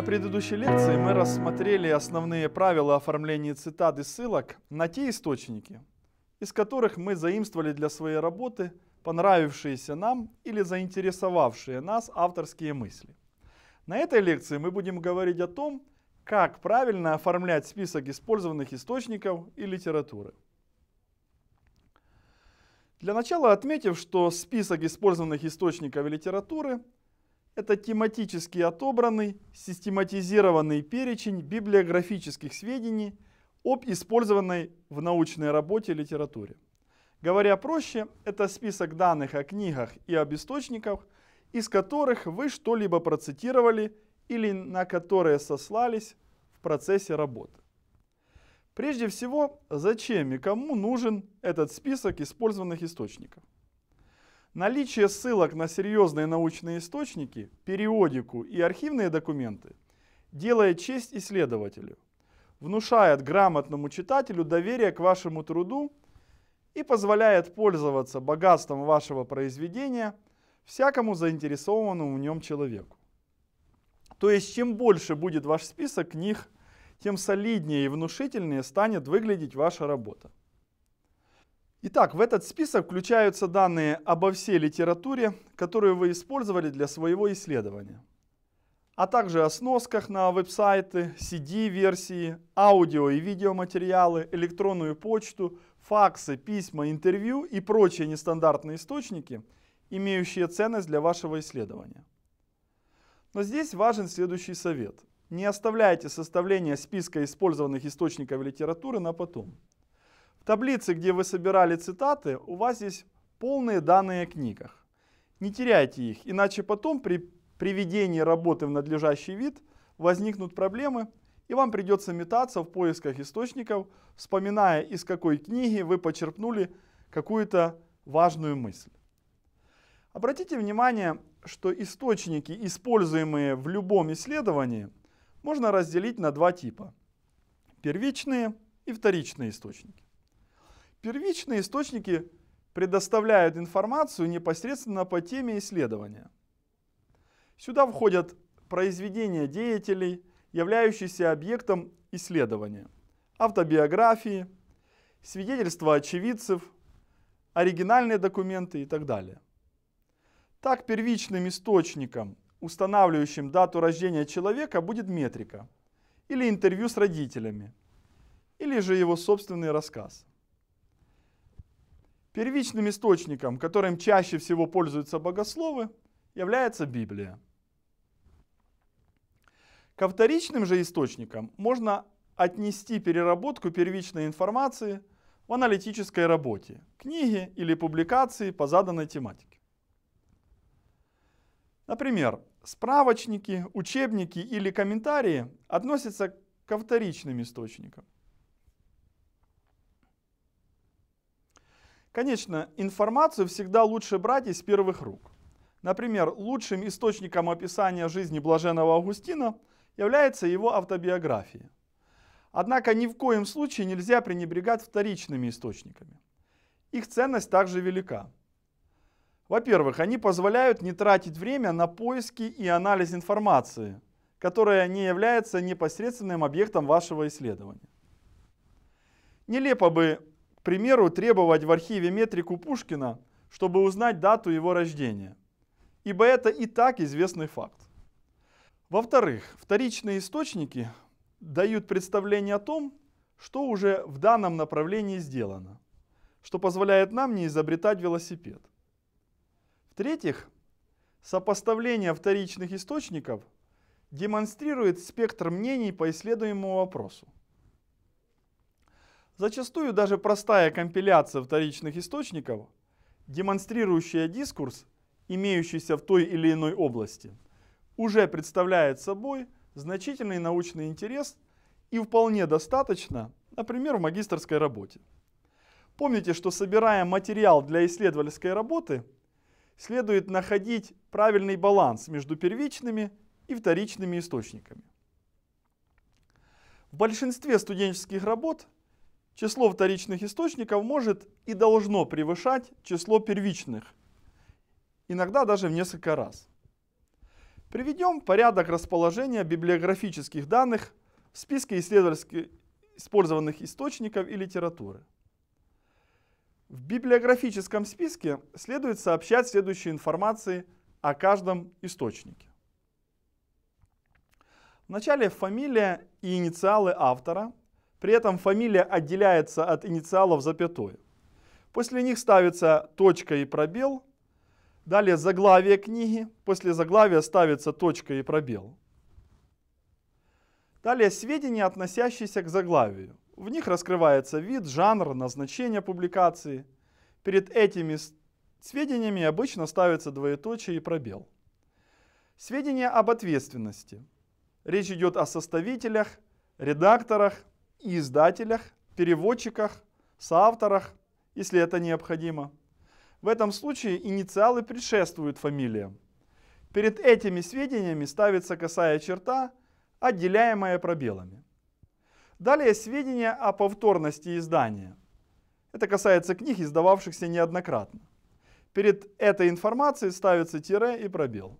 На предыдущей лекции мы рассмотрели основные правила оформления цитат и ссылок на те источники, из которых мы заимствовали для своей работы понравившиеся нам или заинтересовавшие нас авторские мысли. На этой лекции мы будем говорить о том, как правильно оформлять список использованных источников и литературы. Для начала отметив, что список использованных источников и литературы – это тематически отобранный, систематизированный перечень библиографических сведений об использованной в научной работе литературе. Говоря проще, это список данных о книгах и об источниках, из которых вы что-либо процитировали или на которые сослались в процессе работы. Прежде всего, зачем и кому нужен этот список использованных источников? Наличие ссылок на серьезные научные источники, периодику и архивные документы делает честь исследователю, внушает грамотному читателю доверие к вашему труду и позволяет пользоваться богатством вашего произведения всякому заинтересованному в нем человеку. То есть, чем больше будет ваш список книг, тем солиднее и внушительнее станет выглядеть ваша работа. Итак, в этот список включаются данные обо всей литературе, которую вы использовали для своего исследования, а также о сносках на веб-сайты, CD-версии, аудио и видеоматериалы, электронную почту, факсы, письма, интервью и прочие нестандартные источники, имеющие ценность для вашего исследования. Но здесь важен следующий совет. Не оставляйте составление списка использованных источников литературы на потом – в таблице, где вы собирали цитаты, у вас здесь полные данные о книгах. Не теряйте их, иначе потом при приведении работы в надлежащий вид возникнут проблемы, и вам придется метаться в поисках источников, вспоминая, из какой книги вы почерпнули какую-то важную мысль. Обратите внимание, что источники, используемые в любом исследовании, можно разделить на два типа. Первичные и вторичные источники. Первичные источники предоставляют информацию непосредственно по теме исследования. Сюда входят произведения деятелей, являющиеся объектом исследования, автобиографии, свидетельства очевидцев, оригинальные документы и так далее. Так первичным источником, устанавливающим дату рождения человека, будет метрика или интервью с родителями, или же его собственный рассказ – Первичным источником, которым чаще всего пользуются богословы, является Библия. Ко вторичным же источникам можно отнести переработку первичной информации в аналитической работе, книги или публикации по заданной тематике. Например, справочники, учебники или комментарии относятся к вторичным источникам – Конечно, информацию всегда лучше брать из первых рук. Например, лучшим источником описания жизни блаженного Августина является его автобиография. Однако ни в коем случае нельзя пренебрегать вторичными источниками. Их ценность также велика. Во-первых, они позволяют не тратить время на поиски и анализ информации, которая не является непосредственным объектом вашего исследования. Нелепо бы примеру, требовать в архиве метрику Пушкина, чтобы узнать дату его рождения, ибо это и так известный факт. Во-вторых, вторичные источники дают представление о том, что уже в данном направлении сделано, что позволяет нам не изобретать велосипед. В-третьих, сопоставление вторичных источников демонстрирует спектр мнений по исследуемому вопросу. Зачастую даже простая компиляция вторичных источников, демонстрирующая дискурс, имеющийся в той или иной области, уже представляет собой значительный научный интерес и вполне достаточно, например, в магистрской работе. Помните, что собирая материал для исследовательской работы, следует находить правильный баланс между первичными и вторичными источниками. В большинстве студенческих работ – число вторичных источников может и должно превышать число первичных, иногда даже в несколько раз. Приведем порядок расположения библиографических данных в списке исследовательских использованных источников и литературы. В библиографическом списке следует сообщать следующие информации о каждом источнике. Вначале фамилия и инициалы автора – при этом фамилия отделяется от инициалов запятой. После них ставится точка и пробел. Далее заглавие книги. После заглавия ставится точка и пробел. Далее сведения, относящиеся к заглавию. В них раскрывается вид, жанр, назначение публикации. Перед этими сведениями обычно ставится двоеточие и пробел. Сведения об ответственности. Речь идет о составителях, редакторах, издателях, переводчиках, соавторах, если это необходимо. В этом случае инициалы предшествуют фамилиям. Перед этими сведениями ставится косая черта, отделяемая пробелами. Далее сведения о повторности издания. Это касается книг, издававшихся неоднократно. Перед этой информацией ставится тире и пробел.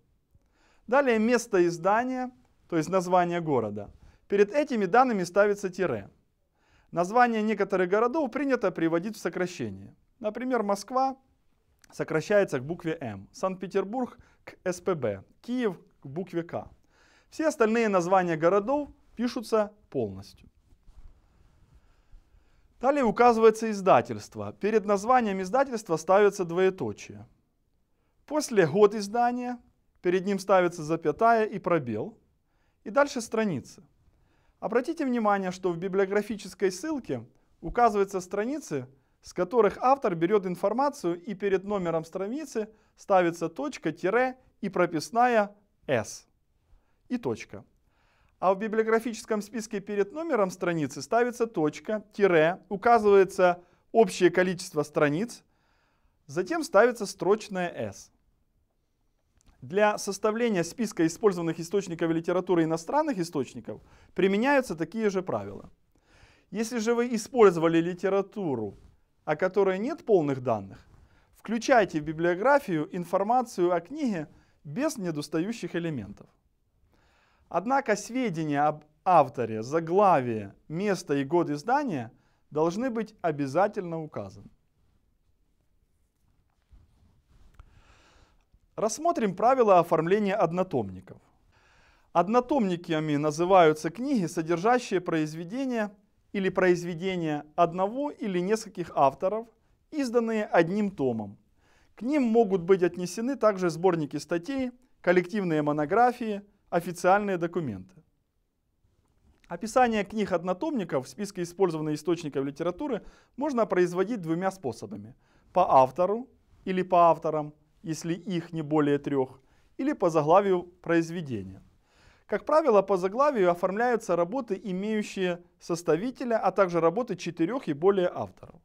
Далее место издания, то есть название города – Перед этими данными ставится тире. Название некоторых городов принято приводить в сокращение. Например, Москва сокращается к букве М, Санкт-Петербург к СПБ, Киев к букве К. Все остальные названия городов пишутся полностью. Далее указывается издательство. Перед названием издательства ставится двоеточие. После год издания перед ним ставится запятая и пробел. И дальше страницы. Обратите внимание, что в библиографической ссылке указываются страницы, с которых автор берет информацию и перед номером страницы ставится точка, тире и прописная S. И точка. А в библиографическом списке перед номером страницы ставится точка, тире, указывается общее количество страниц, затем ставится строчная S. Для составления списка использованных источников литературы иностранных источников применяются такие же правила. Если же вы использовали литературу, о которой нет полных данных, включайте в библиографию информацию о книге без недостающих элементов. Однако сведения об авторе, заглавие, место и год издания должны быть обязательно указаны. Рассмотрим правила оформления однотомников. Однотомниками называются книги, содержащие произведения или произведения одного или нескольких авторов, изданные одним томом. К ним могут быть отнесены также сборники статей, коллективные монографии, официальные документы. Описание книг однотомников в списке использованных источников литературы можно производить двумя способами. По автору или по авторам если их не более трех, или по заглавию произведения. Как правило, по заглавию оформляются работы, имеющие составителя, а также работы четырех и более авторов.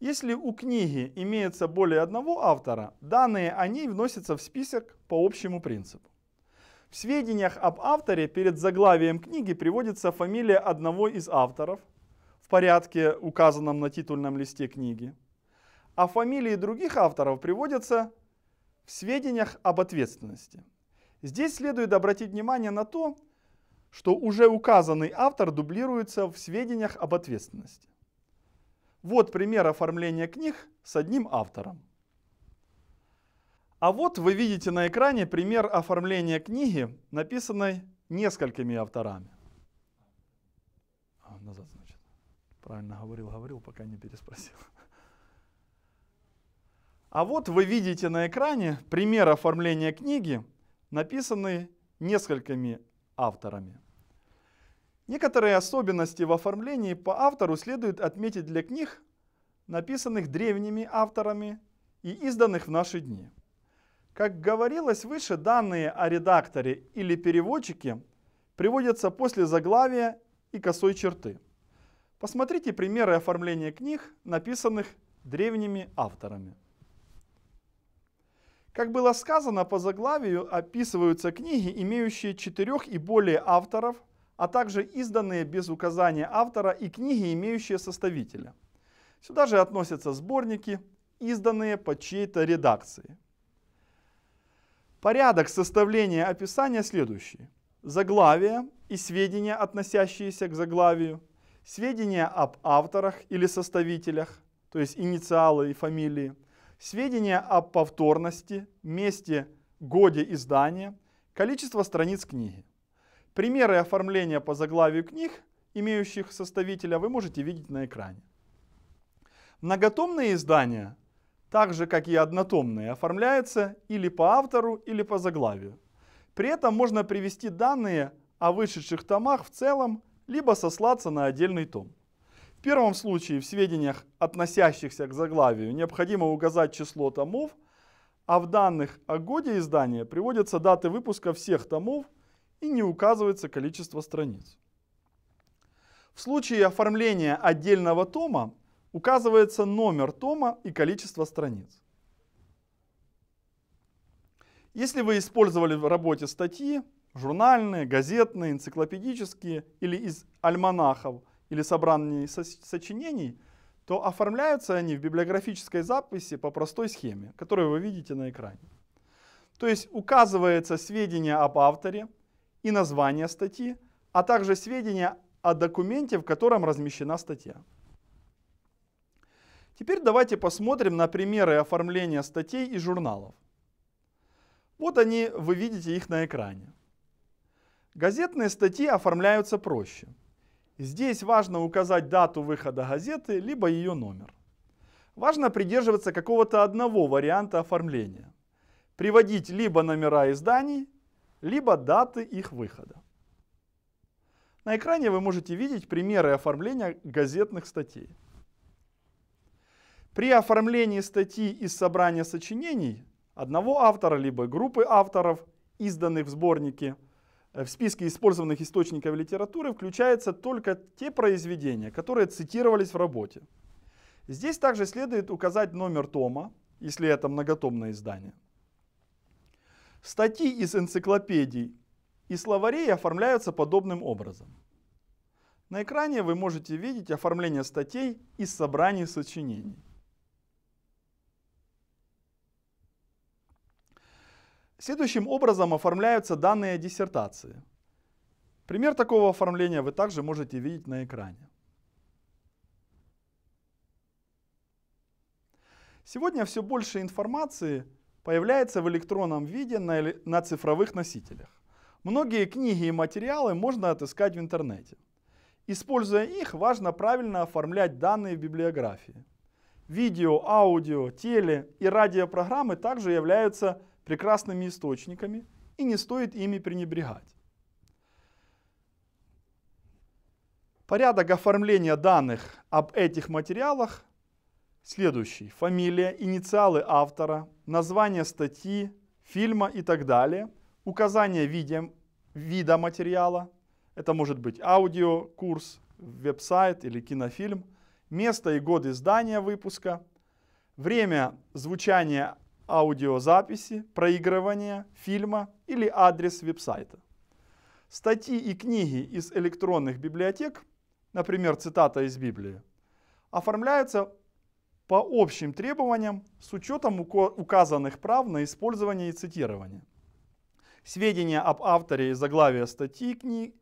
Если у книги имеется более одного автора, данные о ней вносятся в список по общему принципу. В сведениях об авторе перед заглавием книги приводится фамилия одного из авторов в порядке, указанном на титульном листе книги а фамилии других авторов приводятся в сведениях об ответственности. Здесь следует обратить внимание на то, что уже указанный автор дублируется в сведениях об ответственности. Вот пример оформления книг с одним автором. А вот вы видите на экране пример оформления книги, написанной несколькими авторами. А, назад, значит. Правильно говорил, говорил, пока не переспросил. А вот вы видите на экране пример оформления книги, написанный несколькими авторами. Некоторые особенности в оформлении по автору следует отметить для книг, написанных древними авторами и изданных в наши дни. Как говорилось выше, данные о редакторе или переводчике приводятся после заглавия и косой черты. Посмотрите примеры оформления книг, написанных древними авторами. Как было сказано, по заглавию описываются книги, имеющие четырех и более авторов, а также изданные без указания автора и книги, имеющие составителя. Сюда же относятся сборники, изданные по чьей-то редакции. Порядок составления описания следующий. Заглавие и сведения, относящиеся к заглавию. Сведения об авторах или составителях, то есть инициалы и фамилии – сведения о повторности, месте, годе издания, количество страниц книги. Примеры оформления по заглавию книг, имеющих составителя, вы можете видеть на экране. Многотомные издания, так же как и однотомные, оформляются или по автору, или по заглавию. При этом можно привести данные о вышедших томах в целом, либо сослаться на отдельный том. В первом случае в сведениях, относящихся к заглавию, необходимо указать число томов, а в данных о годе издания приводятся даты выпуска всех томов и не указывается количество страниц. В случае оформления отдельного тома указывается номер тома и количество страниц. Если вы использовали в работе статьи, журнальные, газетные, энциклопедические или из альманахов – или собраний сочинений, то оформляются они в библиографической записи по простой схеме, которую вы видите на экране. То есть указывается сведения об авторе и название статьи, а также сведения о документе, в котором размещена статья. Теперь давайте посмотрим на примеры оформления статей и журналов. Вот они, вы видите их на экране. Газетные статьи оформляются проще – Здесь важно указать дату выхода газеты, либо ее номер. Важно придерживаться какого-то одного варианта оформления. Приводить либо номера изданий, либо даты их выхода. На экране вы можете видеть примеры оформления газетных статей. При оформлении статьи из собрания сочинений одного автора либо группы авторов, изданных в сборнике – в списке использованных источников литературы включаются только те произведения, которые цитировались в работе. Здесь также следует указать номер тома, если это многотомное издание. Статьи из энциклопедий и словарей оформляются подобным образом. На экране вы можете видеть оформление статей из собраний сочинений. Следующим образом оформляются данные диссертации. Пример такого оформления вы также можете видеть на экране. Сегодня все больше информации появляется в электронном виде на, на цифровых носителях. Многие книги и материалы можно отыскать в интернете. Используя их, важно правильно оформлять данные в библиографии. Видео, аудио, теле и радиопрограммы также являются прекрасными источниками, и не стоит ими пренебрегать. Порядок оформления данных об этих материалах следующий. Фамилия, инициалы автора, название статьи, фильма и так далее, указание виде, вида материала, это может быть аудио, курс, веб-сайт или кинофильм, место и год издания выпуска, время звучания аудиозаписи, проигрывания, фильма или адрес веб-сайта. Статьи и книги из электронных библиотек, например, цитата из Библии, оформляются по общим требованиям с учетом указанных прав на использование и цитирование. Сведения об авторе и заглавии статьи книг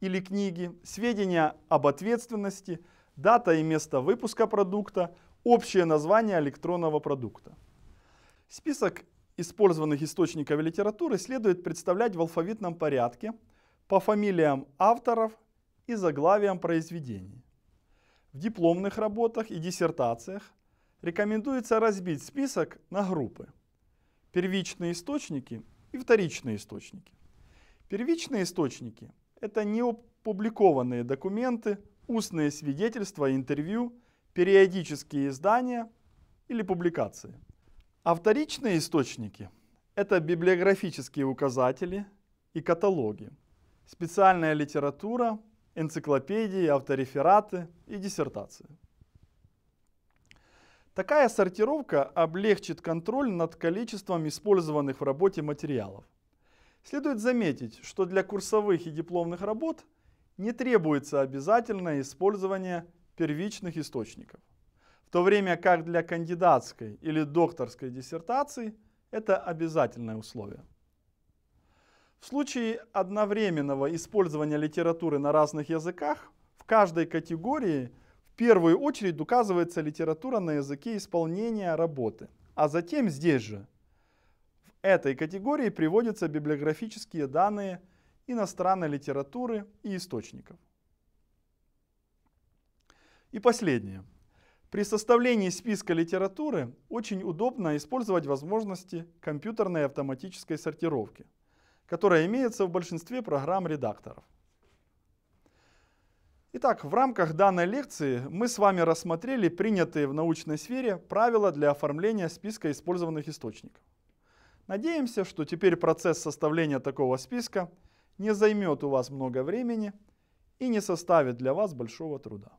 или книги, сведения об ответственности, дата и место выпуска продукта, общее название электронного продукта. Список использованных источников и литературы следует представлять в алфавитном порядке по фамилиям авторов и заглавиям произведений. В дипломных работах и диссертациях рекомендуется разбить список на группы – первичные источники и вторичные источники. Первичные источники – это неопубликованные документы, устные свидетельства, интервью, периодические издания или публикации – а вторичные источники – это библиографические указатели и каталоги, специальная литература, энциклопедии, авторефераты и диссертации. Такая сортировка облегчит контроль над количеством использованных в работе материалов. Следует заметить, что для курсовых и дипломных работ не требуется обязательное использование первичных источников то время как для кандидатской или докторской диссертации это обязательное условие. В случае одновременного использования литературы на разных языках, в каждой категории в первую очередь указывается литература на языке исполнения работы, а затем здесь же, в этой категории приводятся библиографические данные иностранной литературы и источников. И последнее – при составлении списка литературы очень удобно использовать возможности компьютерной автоматической сортировки, которая имеется в большинстве программ редакторов. Итак, в рамках данной лекции мы с вами рассмотрели принятые в научной сфере правила для оформления списка использованных источников. Надеемся, что теперь процесс составления такого списка не займет у вас много времени и не составит для вас большого труда.